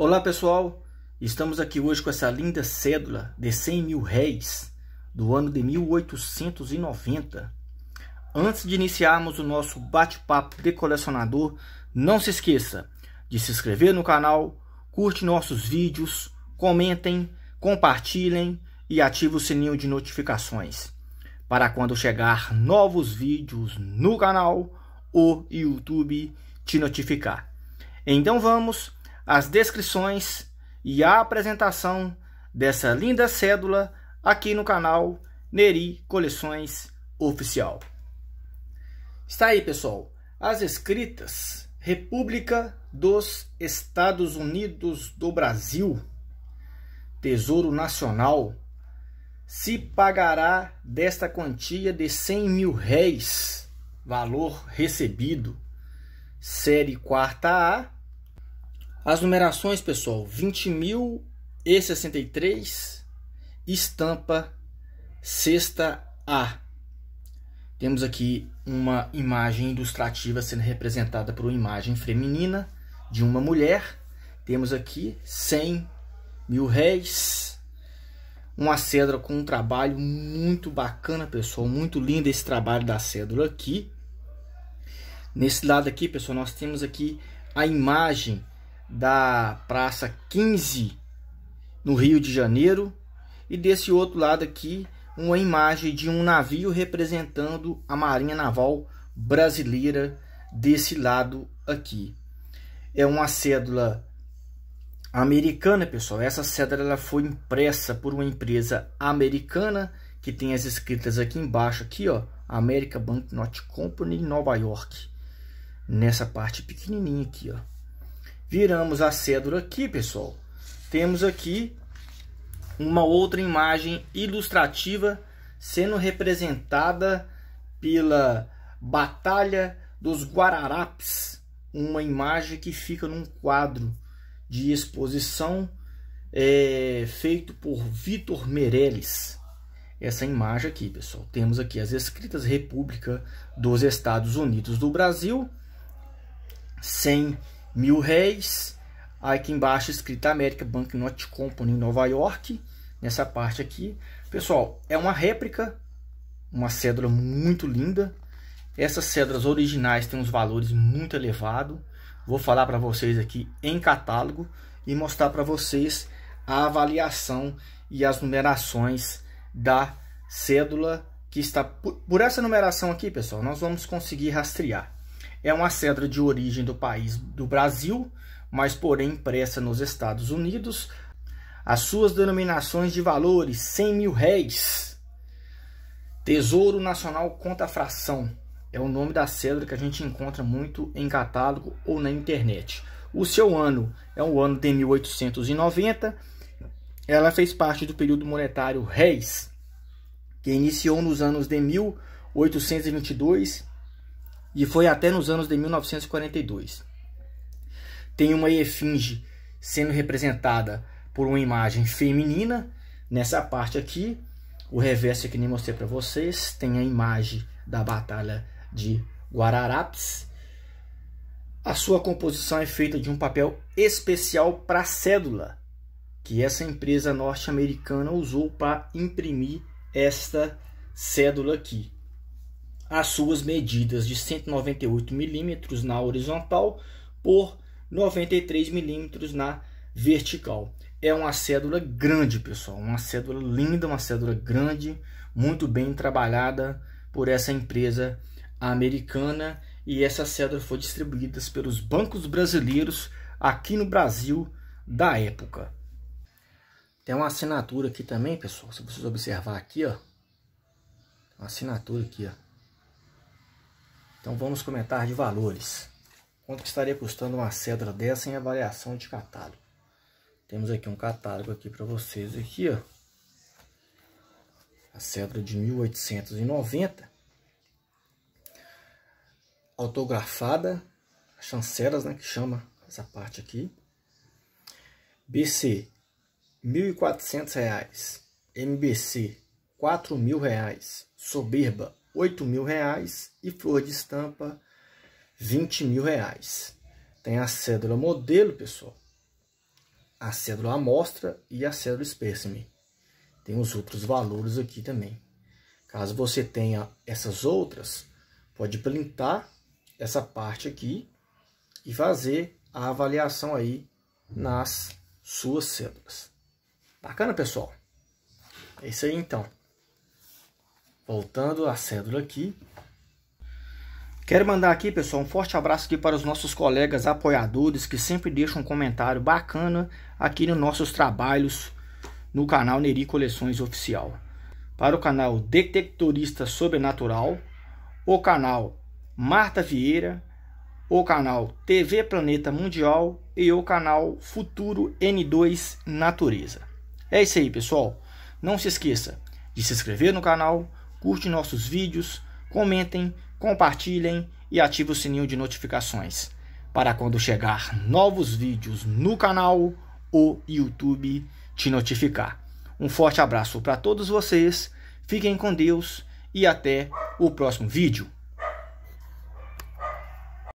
Olá pessoal, estamos aqui hoje com essa linda cédula de 100 mil réis do ano de 1890. Antes de iniciarmos o nosso bate-papo de colecionador, não se esqueça de se inscrever no canal, curte nossos vídeos, comentem, compartilhem e ative o sininho de notificações para quando chegar novos vídeos no canal, o YouTube te notificar. Então vamos as descrições e a apresentação dessa linda cédula aqui no canal Neri Coleções Oficial. Está aí, pessoal, as escritas República dos Estados Unidos do Brasil, Tesouro Nacional, se pagará desta quantia de 100 mil réis, valor recebido, série quarta A, as numerações, pessoal, 20.063, estampa sexta A. Temos aqui uma imagem ilustrativa sendo representada por uma imagem feminina de uma mulher. Temos aqui 100 mil réis. Uma cédula com um trabalho muito bacana, pessoal. Muito lindo esse trabalho da cédula aqui. Nesse lado aqui, pessoal, nós temos aqui a imagem da Praça 15, no Rio de Janeiro, e desse outro lado aqui, uma imagem de um navio representando a Marinha Naval Brasileira desse lado aqui. É uma cédula americana, pessoal. Essa cédula ela foi impressa por uma empresa americana que tem as escritas aqui embaixo aqui, ó, American Banknote Company, Nova York. Nessa parte pequenininha aqui, ó. Viramos a cédula aqui, pessoal. Temos aqui uma outra imagem ilustrativa sendo representada pela Batalha dos Guararapes, uma imagem que fica num quadro de exposição é, feito por Vitor Meirelles. Essa imagem aqui, pessoal. Temos aqui as escritas República dos Estados Unidos do Brasil, sem mil réis. Aqui embaixo escrita América Note Company Nova York. Nessa parte aqui. Pessoal, é uma réplica. Uma cédula muito linda. Essas cédulas originais têm uns valores muito elevados. Vou falar para vocês aqui em catálogo e mostrar para vocês a avaliação e as numerações da cédula que está por, por essa numeração aqui, pessoal, nós vamos conseguir rastrear é uma cedra de origem do país do Brasil, mas porém impressa nos Estados Unidos. As suas denominações de valores, 100 mil réis. Tesouro Nacional Conta Fração é o nome da cedra que a gente encontra muito em catálogo ou na internet. O seu ano é o ano de 1890. Ela fez parte do período monetário réis, que iniciou nos anos de 1822 e foi até nos anos de 1942. Tem uma efígie sendo representada por uma imagem feminina nessa parte aqui. O reverso é que nem mostrei para vocês tem a imagem da batalha de Guararapes. A sua composição é feita de um papel especial para cédula, que essa empresa norte-americana usou para imprimir esta cédula aqui as suas medidas de 198 milímetros na horizontal por 93 milímetros na vertical. É uma cédula grande, pessoal, uma cédula linda, uma cédula grande, muito bem trabalhada por essa empresa americana e essa cédula foi distribuída pelos bancos brasileiros aqui no Brasil da época. Tem uma assinatura aqui também, pessoal, se vocês observar aqui, ó, uma assinatura aqui, ó. Então vamos comentar de valores. Quanto estaria custando uma cedra dessa em avaliação de catálogo? Temos aqui um catálogo aqui para vocês aqui, ó. A cedra de 1890. Autografada, chancelas, né, que chama essa parte aqui. BC R$ 1.400, MBC R$ 4.000, Soberba 8 mil reais e flor de estampa 20 mil reais. Tem a cédula modelo, pessoal, a cédula amostra e a cédula espécime. Tem os outros valores aqui também. Caso você tenha essas outras, pode printar essa parte aqui e fazer a avaliação aí nas suas cédulas. Bacana, pessoal? É isso aí, então. Voltando a cédula aqui. Quero mandar aqui, pessoal, um forte abraço aqui para os nossos colegas apoiadores que sempre deixam um comentário bacana aqui nos nossos trabalhos no canal Neri Coleções Oficial. Para o canal Detectorista Sobrenatural, o canal Marta Vieira, o canal TV Planeta Mundial e o canal Futuro N2 Natureza. É isso aí, pessoal. Não se esqueça de se inscrever no canal, curte nossos vídeos, comentem, compartilhem e ative o sininho de notificações para quando chegar novos vídeos no canal, o YouTube te notificar. Um forte abraço para todos vocês, fiquem com Deus e até o próximo vídeo.